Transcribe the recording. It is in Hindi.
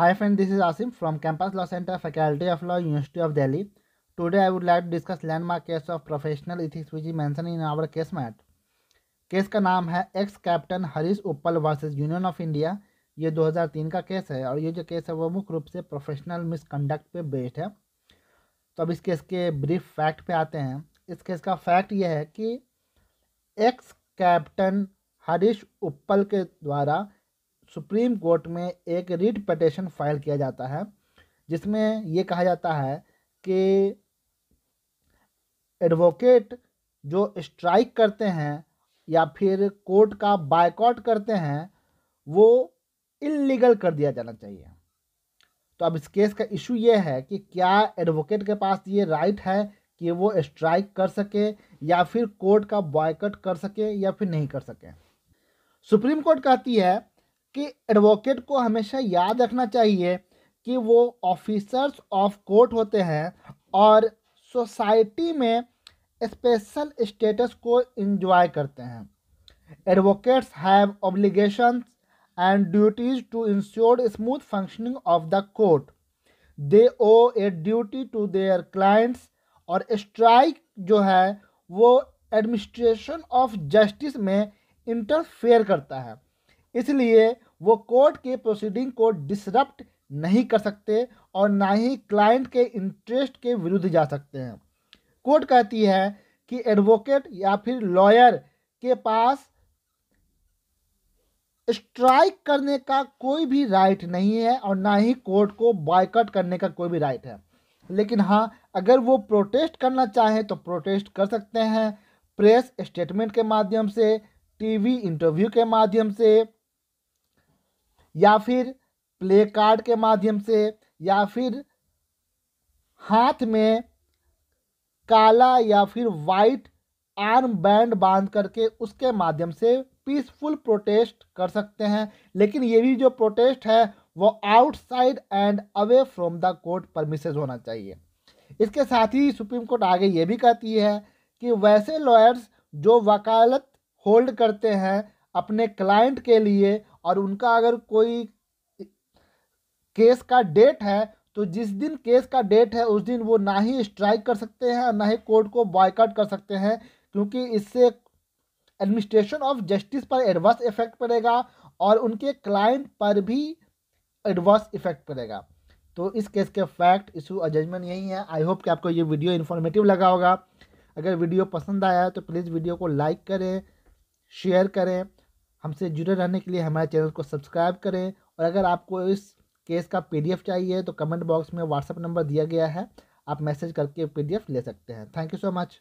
Hi friend, this is Asim from Campus Law Center, Faculty of Law, University of Delhi. Today I would like to discuss landmark case of professional ethics which is mentioned in our case mat. Case का नाम है ex captain Harish Uppal versus union of India ये 2003 का केस है और ये जो केस है वो मुख्य रूप से प्रोफेशनल मिसकंडक्ट पे बेस्ड है तो अब इस केस के ब्रीफ फैक्ट पे आते हैं इस केस का फैक्ट ये है कि एक्स कैप्टन हरीश उप्पल के द्वारा सुप्रीम कोर्ट में एक रिट पटिशन फाइल किया जाता है जिसमें ये कहा जाता है कि एडवोकेट जो स्ट्राइक करते हैं या फिर कोर्ट का बायकॉट करते हैं वो इलीगल कर दिया जाना चाहिए तो अब इस केस का इशू ये है कि क्या एडवोकेट के पास ये राइट है कि वो स्ट्राइक कर सके या फिर कोर्ट का बॉयकट कर सके या फिर नहीं कर सके सुप्रीम कोर्ट कहती है कि एडवोकेट को हमेशा याद रखना चाहिए कि वो ऑफिसर्स ऑफ कोर्ट होते हैं और सोसाइटी में स्पेशल स्टेटस को इंजॉय करते हैं advocates have obligation and duties to ensure smooth functioning of the court they owe a duty to their clients और स्ट्राइक जो है वो एडमिनिस्ट्रेशन ऑफ जस्टिस में इंटरफेयर करता है इसलिए वो कोर्ट के प्रोसीडिंग को डिसरप्ट नहीं कर सकते और ना ही क्लाइंट के इंटरेस्ट के विरुद्ध जा सकते हैं कोर्ट कहती है कि एडवोकेट या फिर लॉयर के पास स्ट्राइक करने का कोई भी राइट नहीं है और ना ही कोर्ट को बायकट करने का कोई भी राइट है लेकिन हाँ अगर वो प्रोटेस्ट करना चाहें तो प्रोटेस्ट कर सकते हैं प्रेस स्टेटमेंट के माध्यम से टीवी इंटरव्यू के माध्यम से या फिर प्ले कार्ड के माध्यम से या फिर हाथ में काला या फिर वाइट आर्म बैंड बांध करके उसके माध्यम से पीसफुल प्रोटेस्ट कर सकते हैं लेकिन ये भी जो प्रोटेस्ट है वो outside and away from the court premises होना चाहिए इसके साथ ही सुप्रीम कोर्ट आगे ये भी कहती है कि वैसे लॉयर्स जो वकालत होल्ड करते हैं अपने क्लाइंट के लिए और उनका अगर कोई केस का डेट है तो जिस दिन केस का डेट है उस दिन वो ना ही स्ट्राइक कर सकते हैं और ना ही कोर्ट को बॉयकाट कर सकते हैं क्योंकि इससे एडमिनिस्ट्रेशन ऑफ जस्टिस पर एडवर्स इफेक्ट पड़ेगा और उनके क्लाइंट पर भी एडवर्स इफेक्ट पड़ेगा तो इस केस के फैक्ट इशू और जजमेंट यही है आई होप कि आपको ये वीडियो इन्फॉर्मेटिव लगा होगा अगर वीडियो पसंद आया तो प्लीज़ वीडियो को लाइक करें शेयर करें हमसे जुड़े रहने के लिए हमारे चैनल को सब्सक्राइब करें और अगर आपको इस केस का पीडीएफ चाहिए तो कमेंट बॉक्स में व्हाट्सअप नंबर दिया गया है आप मैसेज करके पीडीएफ ले सकते हैं थैंक यू सो मच